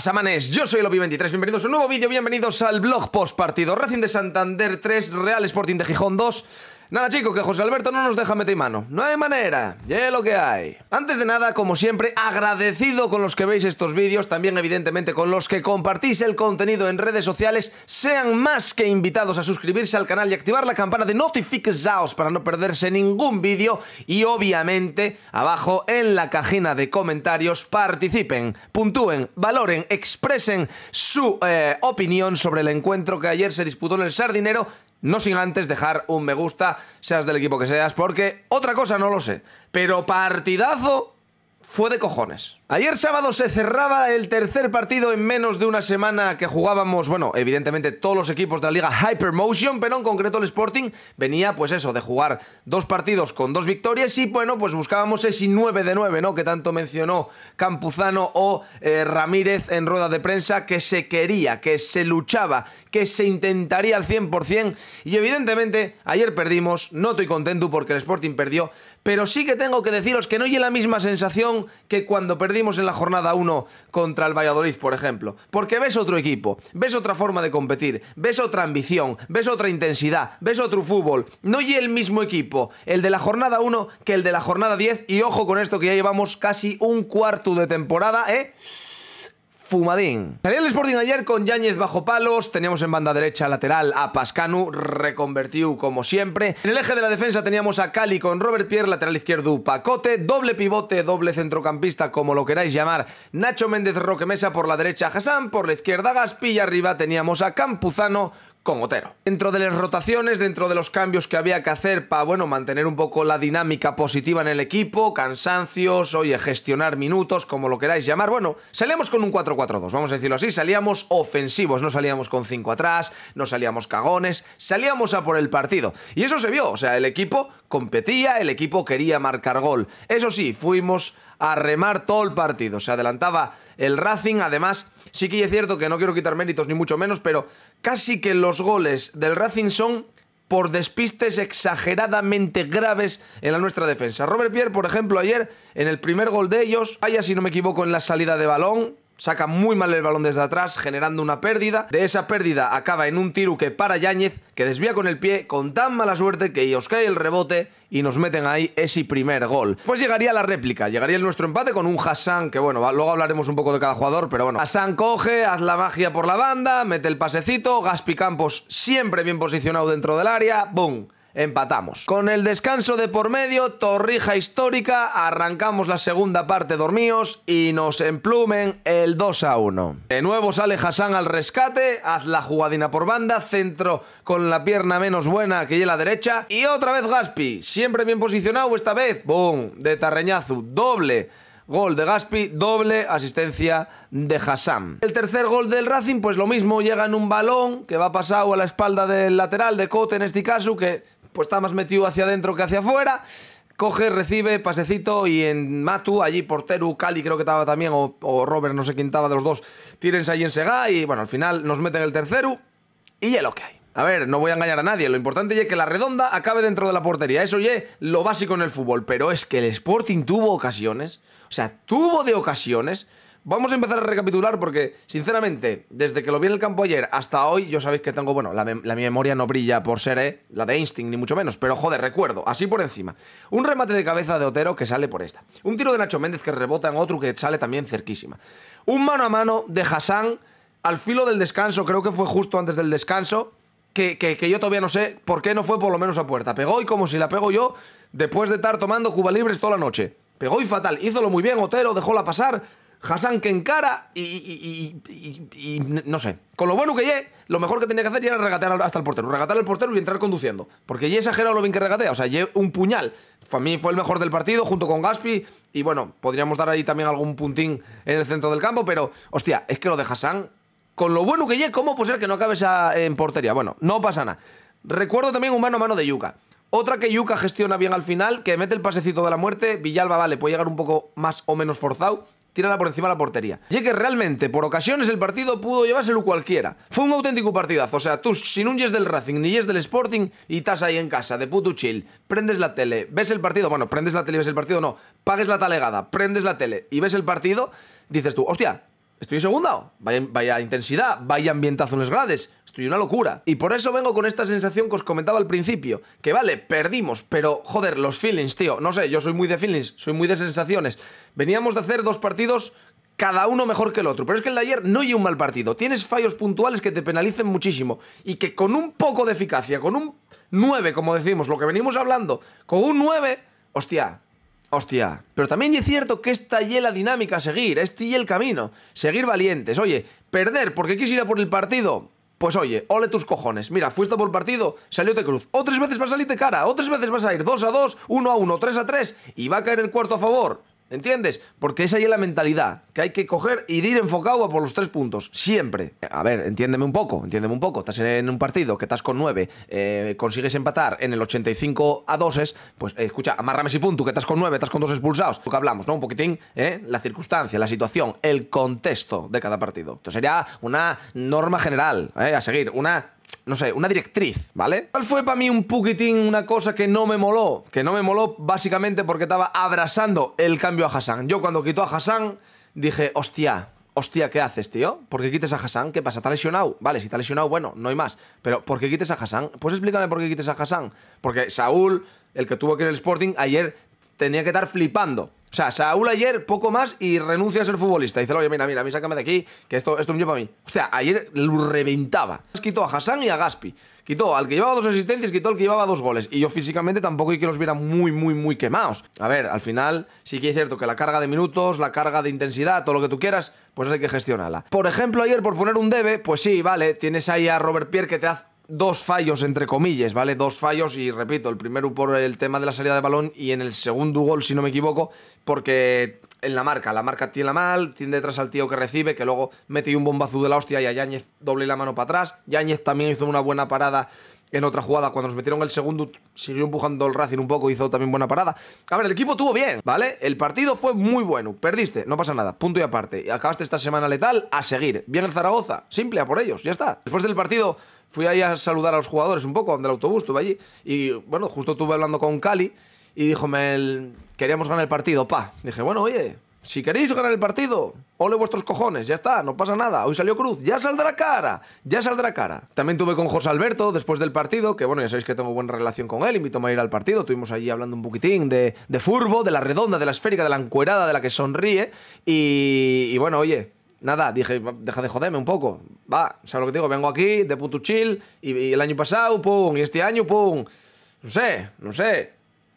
Samanes, Yo soy lobby 23 bienvenidos a un nuevo vídeo, bienvenidos al blog post partido Racing de Santander 3, Real Sporting de Gijón 2 Nada chicos, que José Alberto no nos deja meter mano. No hay manera, ya lo que hay. Antes de nada, como siempre, agradecido con los que veis estos vídeos, también evidentemente con los que compartís el contenido en redes sociales, sean más que invitados a suscribirse al canal y activar la campana de notificaciones para no perderse ningún vídeo y obviamente abajo en la cajina de comentarios participen, puntúen, valoren, expresen su eh, opinión sobre el encuentro que ayer se disputó en el Sardinero no sin antes dejar un me gusta, seas del equipo que seas, porque otra cosa no lo sé. Pero partidazo fue de cojones. Ayer sábado se cerraba el tercer partido en menos de una semana que jugábamos, bueno, evidentemente todos los equipos de la liga Hypermotion, pero en concreto el Sporting venía pues eso, de jugar dos partidos con dos victorias y bueno, pues buscábamos ese 9 de 9, ¿no? Que tanto mencionó Campuzano o eh, Ramírez en rueda de prensa, que se quería, que se luchaba, que se intentaría al 100% y evidentemente ayer perdimos, no estoy contento porque el Sporting perdió, pero sí que tengo que deciros que no hay la misma sensación que cuando perdimos en la jornada 1 contra el Valladolid, por ejemplo? Porque ves otro equipo, ves otra forma de competir, ves otra ambición, ves otra intensidad, ves otro fútbol. No y el mismo equipo, el de la jornada 1 que el de la jornada 10 y ojo con esto que ya llevamos casi un cuarto de temporada, ¿eh? fumadín. Salía el Sporting ayer con Yáñez bajo palos, teníamos en banda derecha lateral a Pascanu, reconvertido como siempre. En el eje de la defensa teníamos a Cali con Robert Pierre, lateral izquierdo Pacote, doble pivote, doble centrocampista, como lo queráis llamar, Nacho Méndez Mesa por la derecha Hassan, por la izquierda Gaspi y arriba teníamos a Campuzano con Otero. Dentro de las rotaciones, dentro de los cambios que había que hacer para, bueno, mantener un poco la dinámica positiva en el equipo, cansancios, oye, gestionar minutos, como lo queráis llamar, bueno, salíamos con un 4-4-2, vamos a decirlo así, salíamos ofensivos, no salíamos con 5 atrás, no salíamos cagones, salíamos a por el partido. Y eso se vio, o sea, el equipo competía, el equipo quería marcar gol. Eso sí, fuimos a remar todo el partido. Se adelantaba el Racing, además, sí que es cierto que no quiero quitar méritos ni mucho menos, pero casi que los goles del Racing son por despistes exageradamente graves en la nuestra defensa. Robert Pierre, por ejemplo, ayer en el primer gol de ellos, haya si no me equivoco en la salida de balón, saca muy mal el balón desde atrás, generando una pérdida. De esa pérdida acaba en un tiro que para Yáñez, que desvía con el pie con tan mala suerte que os cae el rebote y nos meten ahí ese primer gol. Pues llegaría la réplica, llegaría el nuestro empate con un Hassan, que bueno, luego hablaremos un poco de cada jugador, pero bueno. Hassan coge, haz la magia por la banda, mete el pasecito, Gaspi Campos siempre bien posicionado dentro del área, ¡boom! empatamos. Con el descanso de por medio, torrija histórica, arrancamos la segunda parte dormíos y nos emplumen el 2 a 1. De nuevo sale Hassan al rescate, haz la jugadina por banda, centro con la pierna menos buena que la derecha y otra vez Gaspi, siempre bien posicionado esta vez, boom, de Tarreñazu, doble. Gol de Gaspi, doble asistencia de Hassan. El tercer gol del Racing, pues lo mismo, llega en un balón que va pasado a la espalda del lateral, de Cote en este caso, que pues está más metido hacia adentro que hacia afuera. Coge, recibe, pasecito y en Matu, allí portero, Cali creo que estaba también, o, Robert, no sé quién estaba de los dos, tírense ahí en Sega y bueno, al final nos meten el tercero y ya lo que hay. A ver, no voy a engañar a nadie, lo importante es que la redonda acabe dentro de la portería, eso ya lo básico en el fútbol, pero es que el Sporting tuvo ocasiones, o sea, tuvo de ocasiones Vamos a empezar a recapitular porque, sinceramente, desde que lo vi en el campo ayer hasta hoy, yo sabéis que tengo, bueno, la, memoria no brilla por ser eh, la de Instinct, ni mucho menos, pero joder, recuerdo, así por encima. Un remate de cabeza de Otero que sale por esta. Un tiro de Nacho Méndez que rebota en otro que sale también cerquísima. Un mano a mano de Hassan al filo del descanso, creo que fue justo antes del descanso, que, que, yo todavía no sé por qué no fue por lo menos a puerta. Pegó y como si la pego yo, después de estar tomando Cuba Libres toda la noche. Pegó y fatal, hízolo muy bien Otero, dejóla pasar, Hassan que encara y, no sé. Con lo bueno que ye, lo mejor que tenía que hacer era regatear hasta el portero. Regatear al portero y entrar conduciendo. Porque ye exagerado lo bien que regatea. O sea, ye un puñal. Para mí fue el mejor del partido junto con Gaspi. Y bueno, podríamos dar ahí también algún puntín en el centro del campo. Pero, hostia, es que lo de Hassan, con lo bueno que ye, ¿cómo puede ser que no acabe esa, en portería? Bueno, no pasa nada. Recuerdo también un mano a mano de Yuka. Otra que Yuka gestiona bien al final, que mete el pasecito de la muerte. Villalba, vale, puede llegar un poco más o menos forzado tírala por encima de la portería. Y es que realmente, por ocasiones, el partido pudo llevárselo cualquiera. Fue un auténtico partidazo. O sea, tú, sin un yes del Racing ni yes del Sporting, y estás ahí en casa, de puto chill, prendes la tele, ves el partido, bueno, prendes la tele y ves el partido, no, pagues la talegada, prendes la tele y ves el partido, dices tú, hostia, Estoy en Vaya, intensidad, vaya ambientazo en grades. Estoy una locura. Y por eso vengo con esta sensación que os comentaba al principio. Que vale, perdimos, pero joder, los feelings, tío. No sé, yo soy muy de feelings, soy muy de sensaciones. Veníamos de hacer dos partidos cada uno mejor que el otro. Pero es que el de ayer no hay un mal partido. Tienes fallos puntuales que te penalicen muchísimo. Y que con un poco de eficacia, con un 9, como decimos, lo que venimos hablando, con un 9, hostia, Hostia, pero también es cierto que esta y la dinámica a seguir, este y el camino, seguir valientes, oye, perder porque quisiera por el partido, pues oye, ole tus cojones. Mira, fuiste por el partido, salió de cruz. Otras veces vas a salir de cara, otras veces vas a ir 2 a 2, 1 a 1, 3 a 3 y va a caer el cuarto a favor. ¿Entiendes? Porque esa es la mentalidad, que hay que coger y ir enfocado a por los tres puntos, siempre. A ver, entiéndeme un poco, entiéndeme un poco. Estás en un partido que estás con nueve, eh, consigues empatar en el 85 a 2, pues eh, escucha, amárrame si punto, que estás con nueve, estás con dos expulsados. tú que hablamos, ¿no? Un poquitín, ¿eh? La circunstancia, la situación, el contexto de cada partido. Esto sería una norma general, ¿eh? A seguir, una no sé, una directriz, ¿vale? ¿Cuál fue para mí un poquitín una cosa que no me moló? Que no me moló básicamente porque estaba abrazando el cambio a Hassan. Yo cuando quitó a Hassan dije, hostia, hostia, ¿qué haces, tío? ¿Por qué quites a Hassan? ¿Qué pasa? ¿Está lesionado? Vale, si está lesionado, bueno, no hay más. Pero ¿por qué quites a Hassan? Pues explícame por qué quites a Hassan. Porque Saúl, el que tuvo que ir al Sporting, ayer tenía que estar flipando. O sea, Saúl ayer poco más y renuncia a ser futbolista. Dice, oye, mira, mira, a mí sácame de aquí, que esto, esto un lleva para mí. Hostia, ayer lo reventaba. Quitó a Hassan y a Gaspi. Quitó al que llevaba dos asistencias, quitó al que llevaba dos goles. Y yo físicamente tampoco hay que los viera muy, muy, muy quemados. A ver, al final sí que es cierto que la carga de minutos, la carga de intensidad, todo lo que tú quieras, pues hay que gestionarla. Por ejemplo, ayer, por poner un debe, pues sí, vale, tienes ahí a Robert Pierre que te hace dos fallos, entre comillas, ¿vale? Dos fallos y repito, el primero por el tema de la salida de balón y en el segundo gol, si no me equivoco, porque en la marca, la marca tiene la mal, tiene detrás al tío que recibe, que luego mete un bombazo de la hostia y a Yáñez doble la mano para atrás. Yáñez también hizo una buena parada en otra jugada. Cuando nos metieron el segundo, siguió empujando el Racing un poco, hizo también buena parada. A ver, el equipo tuvo bien, ¿vale? El partido fue muy bueno. Perdiste, no pasa nada. Punto y aparte. Acabaste esta semana letal a seguir. Bien el Zaragoza. Simple, a por ellos. Ya está. Después del partido fui ahí a saludar a los jugadores un poco, donde el autobús, estuve allí. Y bueno, justo estuve hablando con Cali y dijo el, queríamos ganar el partido, pa. Dije, bueno, oye, si queréis ganar el partido, ole vuestros cojones, ya está, no pasa nada. Hoy salió Cruz, ya saldrá cara, ya saldrá cara. También tuve con José Alberto después del partido, que bueno, ya sabéis que tengo buena relación con él, invito a ir al partido. Estuvimos allí hablando un poquitín de, de, Furbo, de la redonda, de la esférica, de la encuerada, de la que sonríe. y bueno, oye, nada, dije, deja de joderme un poco. Va, ¿sabes lo que digo? Vengo aquí de puto chill y, y el año pasado, pum, y este año, pum. No sé, no sé,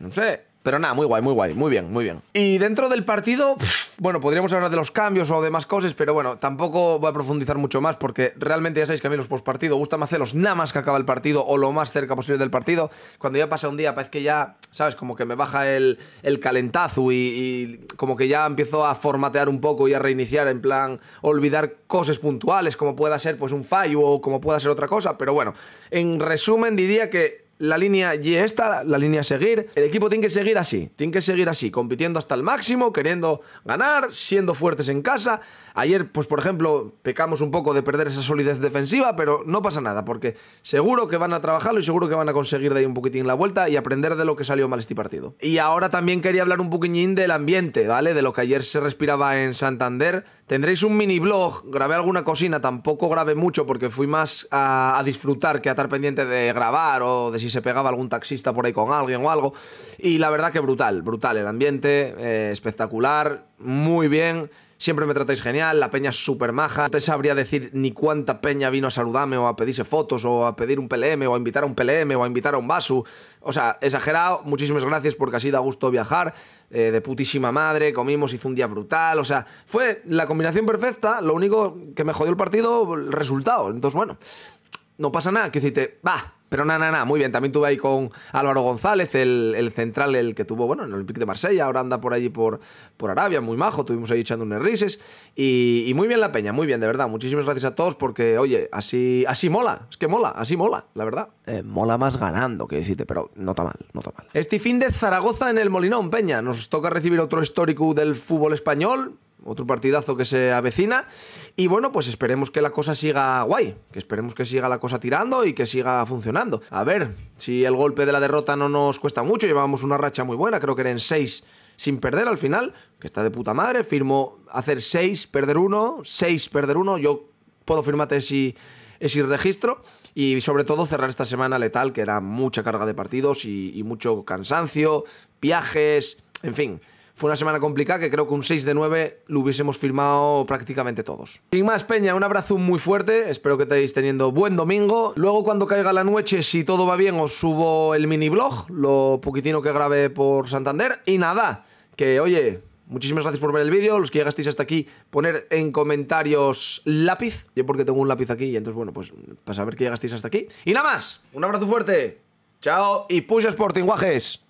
no sé. Pero nada, muy guay, muy guay, muy bien, muy bien. Y dentro del partido, bueno, podríamos hablar de los cambios o demás cosas, pero bueno, tampoco voy a profundizar mucho más porque realmente ya sabéis que a mí los postpartido gustan más celos, nada más que acaba el partido o lo más cerca posible del partido. Cuando ya pasa un día, parece que ya, ¿sabes? Como que me baja el, calentazo y, como que ya empiezo a formatear un poco y a reiniciar, en plan, olvidar cosas puntuales, como pueda ser pues un fallo o como pueda ser otra cosa. Pero bueno, en resumen diría que la línea y esta, la línea a seguir. El equipo tiene que seguir así, tiene que seguir así, compitiendo hasta el máximo, queriendo ganar, siendo fuertes en casa. Ayer, pues por ejemplo, pecamos un poco de perder esa solidez defensiva, pero no pasa nada, porque seguro que van a trabajarlo y seguro que van a conseguir de ahí un poquitín la vuelta y aprender de lo que salió mal este partido. Y ahora también quería hablar un poquitín del ambiente, ¿vale? De lo que ayer se respiraba en Santander. Tendréis un mini blog, grabé alguna cocina, tampoco grabé mucho porque fui más a, a disfrutar que a estar pendiente de grabar o de si se pegaba algún taxista por ahí con alguien o algo. Y la verdad que brutal, brutal el ambiente, eh, espectacular, muy bien. Siempre me tratáis genial, la peña es súper maja. No te sabría decir ni cuánta peña vino a saludarme o a pedirse fotos o a pedir un PLM o a invitar a un PLM o a invitar a un Basu. O sea, exagerado. Muchísimas gracias porque así da gusto viajar. Eh, de putísima madre, comimos, hizo un día brutal. O sea, fue la combinación perfecta. Lo único que me jodió el partido, el resultado. Entonces, bueno, no pasa nada. Que decirte, va, pero nada, nada, na, muy bien. También tuve ahí con Álvaro González, el, central, el que tuvo, bueno, en el Olympique de Marsella, ahora anda por allí por, por Arabia, muy majo, tuvimos ahí echando unas risas, Y, muy bien la peña, muy bien, de verdad. Muchísimas gracias a todos porque, oye, así, así mola, es que mola, así mola, la verdad. Eh, mola más ganando, que decirte, pero no mal, no mal. Este fin de Zaragoza en el Molinón, Peña. Nos toca recibir otro histórico del fútbol español otro partidazo que se avecina. Y bueno, pues esperemos que la cosa siga guay, que esperemos que siga la cosa tirando y que siga funcionando. A ver si el golpe de la derrota no nos cuesta mucho, llevamos una racha muy buena, creo que eran seis sin perder al final, que está de puta madre, firmo hacer seis, perder 1, 6, perder uno. yo puedo firmarte eh, si es registro y sobre todo cerrar esta semana letal que era mucha carga de partidos y, y mucho cansancio, viajes, en fin, fue una semana complicada que creo que un 6 de 9 lo hubiésemos firmado prácticamente todos. Sin más, Peña, un abrazo muy fuerte. Espero que estéis teniendo buen domingo. Luego, cuando caiga la noche, si todo va bien, os subo el mini blog, lo poquitino que grabé por Santander. Y nada, que oye, Muchísimas gracias por ver el vídeo, los que llegasteis hasta aquí, poner en comentarios lápiz, yo porque tengo un lápiz aquí, y entonces bueno, pues para saber que llegasteis hasta aquí. Y nada más, un abrazo fuerte, chao y push por Tinguajes.